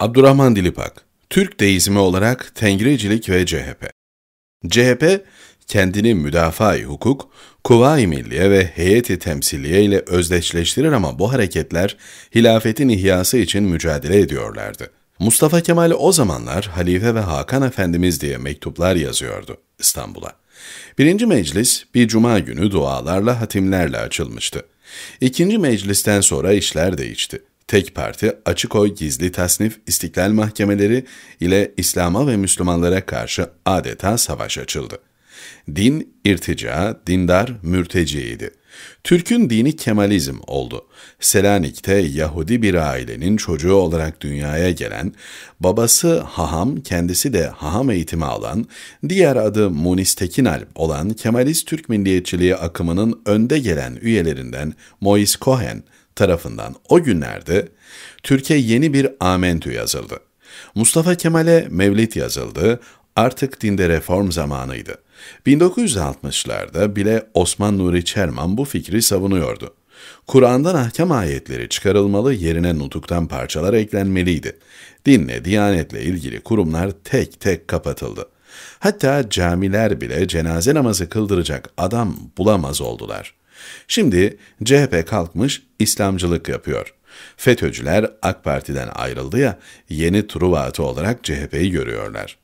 Abdurrahman Dilipak, Türk deizmi olarak Tengricilik ve CHP. CHP, kendini müdafaa-i hukuk, kuvayi milliye ve heyeti temsiliye ile özdeşleştirir ama bu hareketler hilafetin ihyası için mücadele ediyorlardı. Mustafa Kemal o zamanlar Halife ve Hakan Efendimiz diye mektuplar yazıyordu İstanbul'a. Birinci meclis bir cuma günü dualarla hatimlerle açılmıştı. İkinci meclisten sonra işler değişti tek parti, açık oy, gizli tasnif, istiklal mahkemeleri ile İslam'a ve Müslümanlara karşı adeta savaş açıldı. Din, irtica, dindar, mürteciydi. Türk'ün dini Kemalizm oldu. Selanik'te Yahudi bir ailenin çocuğu olarak dünyaya gelen, babası haham, kendisi de haham eğitimi alan, diğer adı Munis Tekinalp olan Kemalist Türk milliyetçiliği akımının önde gelen üyelerinden Mois Cohen, tarafından o günlerde Türkiye yeni bir amentü yazıldı. Mustafa Kemal'e mevlit yazıldı, artık dinde reform zamanıydı. 1960'larda bile Osman Nuri Çerman bu fikri savunuyordu. Kur'an'dan ahkam ayetleri çıkarılmalı, yerine nutuktan parçalar eklenmeliydi. Dinle, diyanetle ilgili kurumlar tek tek kapatıldı. Hatta camiler bile cenaze namazı kıldıracak adam bulamaz oldular. Şimdi CHP kalkmış İslamcılık yapıyor. FETÖ'cüler AK Parti'den ayrıldı ya yeni Truva atı olarak CHP'yi görüyorlar.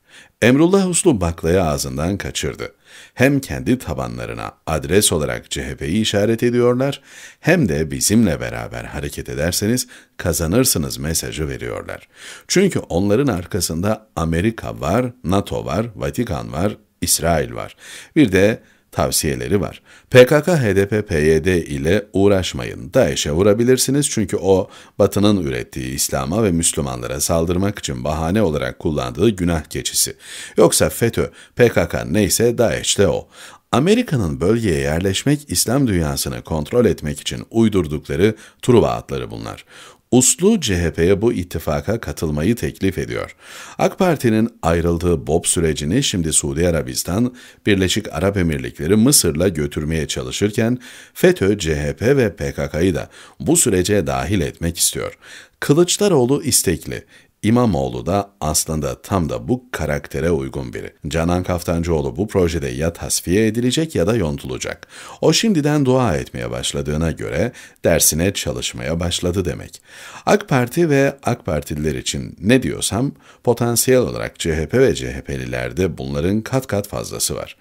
Emrullah Uslu baklayı ağzından kaçırdı. Hem kendi tabanlarına adres olarak CHP'yi işaret ediyorlar hem de bizimle beraber hareket ederseniz kazanırsınız mesajı veriyorlar. Çünkü onların arkasında Amerika var, NATO var, Vatikan var, İsrail var. Bir de tavsiyeleri var. PKK, HDP, PYD ile uğraşmayın. DAEŞ'e vurabilirsiniz çünkü o Batı'nın ürettiği İslam'a ve Müslümanlara saldırmak için bahane olarak kullandığı günah keçisi. Yoksa FETÖ, PKK neyse DAEŞ de o. Amerika'nın bölgeye yerleşmek, İslam dünyasını kontrol etmek için uydurdukları Truva atları bunlar. Uslu CHP'ye bu ittifaka katılmayı teklif ediyor. AK Parti'nin ayrıldığı Bob sürecini şimdi Suudi Arabistan, Birleşik Arap Emirlikleri Mısır'la götürmeye çalışırken FETÖ, CHP ve PKK'yı da bu sürece dahil etmek istiyor. Kılıçdaroğlu istekli. İmamoğlu da aslında tam da bu karaktere uygun biri. Canan Kaftancıoğlu bu projede ya tasfiye edilecek ya da yontulacak. O şimdiden dua etmeye başladığına göre dersine çalışmaya başladı demek. AK Parti ve AK Partililer için ne diyorsam potansiyel olarak CHP ve CHP'lilerde bunların kat kat fazlası var.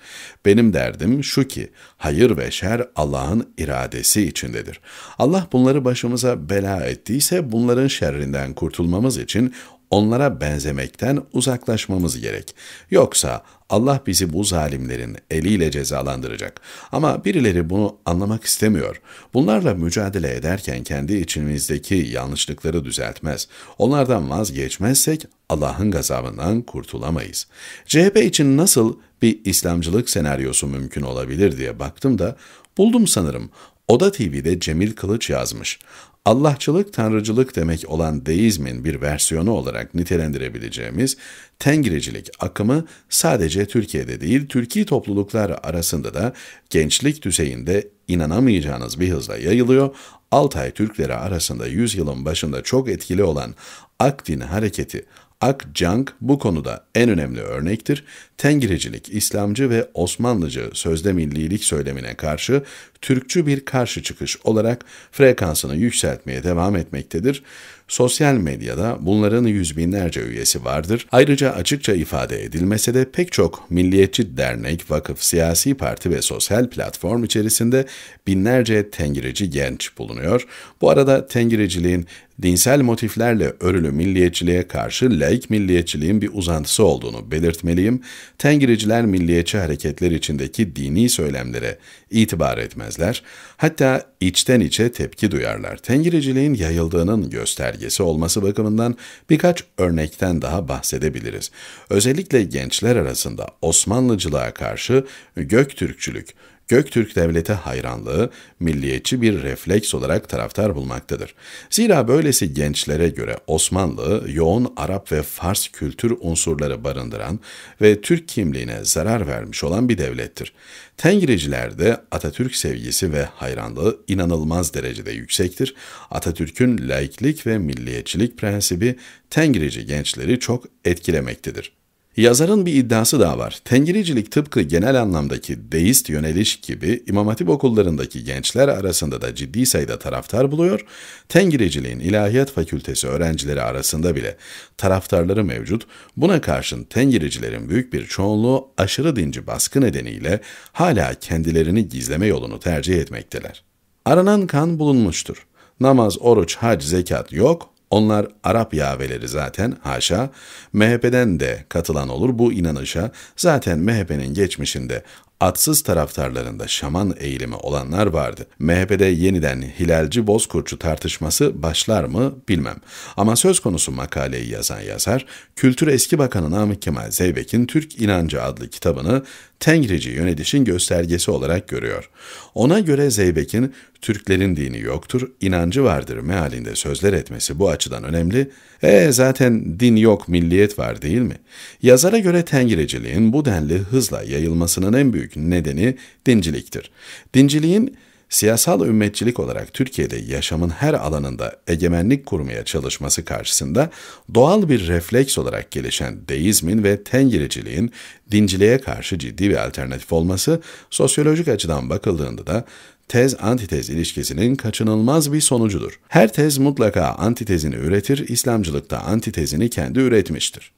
Benim derdim şu ki hayır ve şer Allah'ın iradesi içindedir. Allah bunları başımıza bela ettiyse bunların şerrinden kurtulmamız için onlara benzemekten uzaklaşmamız gerek. Yoksa Allah bizi bu zalimlerin eliyle cezalandıracak. Ama birileri bunu anlamak istemiyor. Bunlarla mücadele ederken kendi içimizdeki yanlışlıkları düzeltmez. Onlardan vazgeçmezsek Allah'ın gazabından kurtulamayız. CHP için nasıl bir İslamcılık senaryosu mümkün olabilir diye baktım da buldum sanırım. Oda TV'de Cemil Kılıç yazmış. Allahçılık, tanrıcılık demek olan deizmin bir versiyonu olarak nitelendirebileceğimiz Tengricilik akımı sadece Türkiye'de değil, Türkiye topluluklar arasında da gençlik düzeyinde inanamayacağınız bir hızla yayılıyor. Altay Türkleri arasında yüzyılın başında çok etkili olan Akdin hareketi Akcang bu konuda en önemli örnektir. Tengiricilik, İslamcı ve Osmanlıcı sözde millilik söylemine karşı Türkçü bir karşı çıkış olarak frekansını yükseltmeye devam etmektedir. Sosyal medyada bunların yüz binlerce üyesi vardır. Ayrıca açıkça ifade edilmese de pek çok milliyetçi dernek, vakıf, siyasi parti ve sosyal platform içerisinde binlerce tengirici genç bulunuyor. Bu arada tengiriciliğin dinsel motiflerle örülü milliyetçiliğe karşı laik milliyetçiliğin bir uzantısı olduğunu belirtmeliyim. Tengiriciler milliyetçi hareketler içindeki dini söylemlere itibar etmezler. Hatta içten içe tepki duyarlar. Tengiriciliğin yayıldığının göstergesi olması bakımından birkaç örnekten daha bahsedebiliriz. Özellikle gençler arasında Osmanlıcılığa karşı Göktürkçülük, Göktürk devlete hayranlığı milliyetçi bir refleks olarak taraftar bulmaktadır. Zira böylesi gençlere göre Osmanlı yoğun Arap ve Fars kültür unsurları barındıran ve Türk kimliğine zarar vermiş olan bir devlettir. Tengricilerde Atatürk sevgisi ve hayranlığı inanılmaz derecede yüksektir. Atatürk'ün laiklik ve milliyetçilik prensibi Tengrici gençleri çok etkilemektedir. Yazarın bir iddiası daha var. Tengiricilik tıpkı genel anlamdaki deist yöneliş gibi İmam Hatip okullarındaki gençler arasında da ciddi sayıda taraftar buluyor. Tengiriciliğin ilahiyat fakültesi öğrencileri arasında bile taraftarları mevcut. Buna karşın tengiricilerin büyük bir çoğunluğu aşırı dinci baskı nedeniyle hala kendilerini gizleme yolunu tercih etmekteler. Aranan kan bulunmuştur. Namaz, oruç, hac, zekat yok onlar Arap Yahveleri zaten haşa. MHP'den de katılan olur bu inanışa. Zaten MHP'nin geçmişinde Atsız taraftarlarında şaman eğilimi olanlar vardı. MHP'de yeniden hilalci bozkurtçu tartışması başlar mı bilmem. Ama söz konusu makaleyi yazan yazar, Kültür Eski Bakanı Namık Kemal Zeybek'in Türk İnancı adlı kitabını Tengrici yönedişin göstergesi olarak görüyor. Ona göre Zeybek'in Türklerin dini yoktur, inancı vardır mealinde sözler etmesi bu açıdan önemli. E zaten din yok, milliyet var değil mi? Yazara göre Tengiriciliğin bu denli hızla yayılmasının en büyük büyük nedeni dinciliktir. Dinciliğin siyasal ümmetçilik olarak Türkiye'de yaşamın her alanında egemenlik kurmaya çalışması karşısında doğal bir refleks olarak gelişen deizmin ve tengiriciliğin dinciliğe karşı ciddi bir alternatif olması sosyolojik açıdan bakıldığında da tez antitez ilişkisinin kaçınılmaz bir sonucudur. Her tez mutlaka antitezini üretir, İslamcılıkta antitezini kendi üretmiştir.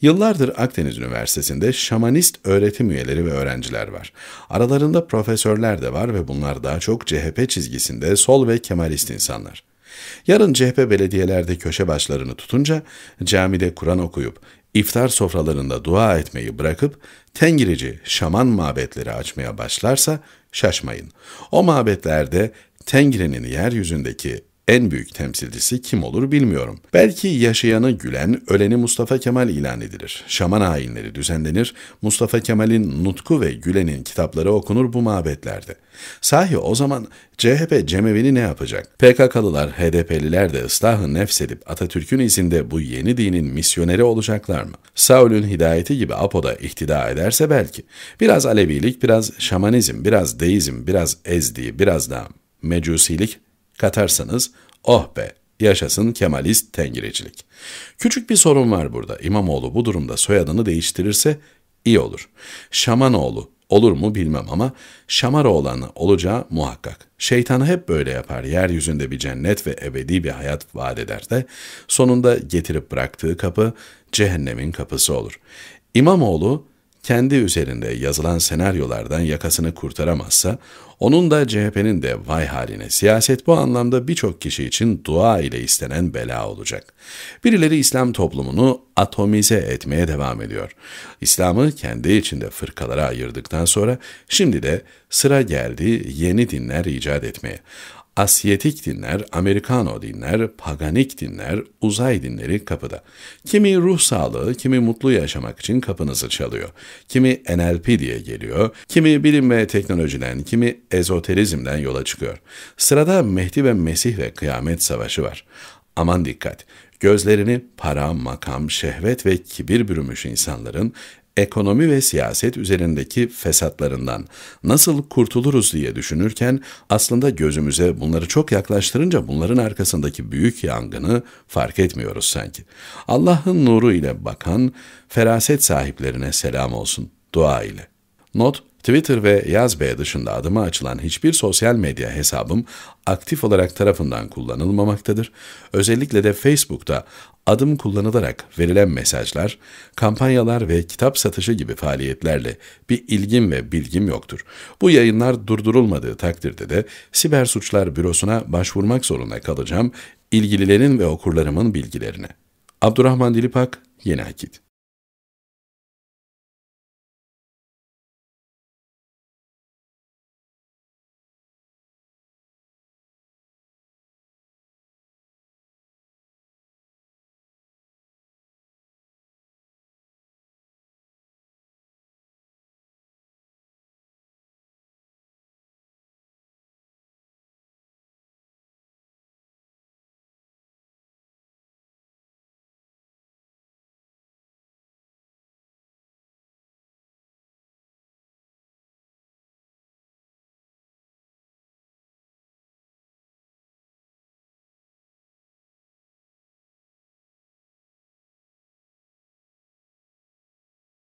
Yıllardır Akdeniz Üniversitesi'nde şamanist öğretim üyeleri ve öğrenciler var. Aralarında profesörler de var ve bunlar daha çok CHP çizgisinde sol ve kemalist insanlar. Yarın CHP belediyelerde köşe başlarını tutunca camide Kur'an okuyup iftar sofralarında dua etmeyi bırakıp tengirici şaman mabetleri açmaya başlarsa şaşmayın. O mabetlerde Tengri'nin yeryüzündeki en büyük temsilcisi kim olur bilmiyorum. Belki yaşayanı gülen, öleni Mustafa Kemal ilan edilir. Şaman hainleri düzenlenir, Mustafa Kemal'in Nutku ve Gülen'in kitapları okunur bu mabetlerde. Sahi o zaman CHP Cemevi'ni ne yapacak? PKK'lılar, HDP'liler de ıslahı nefsedip Atatürk'ün izinde bu yeni dinin misyoneri olacaklar mı? Saul'ün hidayeti gibi Apo'da ihtida ederse belki. Biraz Alevilik, biraz Şamanizm, biraz Deizm, biraz Ezdi, biraz da Mecusilik Katarsanız oh be yaşasın Kemalist tengirecilik. Küçük bir sorun var burada. İmamoğlu bu durumda soyadını değiştirirse iyi olur. Şamanoğlu olur mu bilmem ama Şamaroğlan'ı olacağı muhakkak. Şeytanı hep böyle yapar. Yeryüzünde bir cennet ve ebedi bir hayat vaat eder de sonunda getirip bıraktığı kapı cehennemin kapısı olur. İmamoğlu kendi üzerinde yazılan senaryolardan yakasını kurtaramazsa, onun da CHP'nin de vay haline siyaset bu anlamda birçok kişi için dua ile istenen bela olacak. Birileri İslam toplumunu atomize etmeye devam ediyor. İslam'ı kendi içinde fırkalara ayırdıktan sonra şimdi de sıra geldi yeni dinler icat etmeye. Asiyetik dinler, Amerikano dinler, paganik dinler, uzay dinleri kapıda. Kimi ruh sağlığı, kimi mutlu yaşamak için kapınızı çalıyor. Kimi NLP diye geliyor, kimi bilim ve teknolojiden, kimi ezoterizmden yola çıkıyor. Sırada Mehdi ve Mesih ve kıyamet savaşı var. Aman dikkat! Gözlerini para, makam, şehvet ve kibir bürümüş insanların ekonomi ve siyaset üzerindeki fesatlarından nasıl kurtuluruz diye düşünürken aslında gözümüze bunları çok yaklaştırınca bunların arkasındaki büyük yangını fark etmiyoruz sanki. Allah'ın nuru ile bakan feraset sahiplerine selam olsun dua ile. Not Twitter ve Yazbe dışında adıma açılan hiçbir sosyal medya hesabım aktif olarak tarafından kullanılmamaktadır. Özellikle de Facebook'ta adım kullanılarak verilen mesajlar, kampanyalar ve kitap satışı gibi faaliyetlerle bir ilgim ve bilgim yoktur. Bu yayınlar durdurulmadığı takdirde de Siber Suçlar Bürosu'na başvurmak zorunda kalacağım ilgililerin ve okurlarımın bilgilerine. Abdurrahman Dilipak, Yeni Akit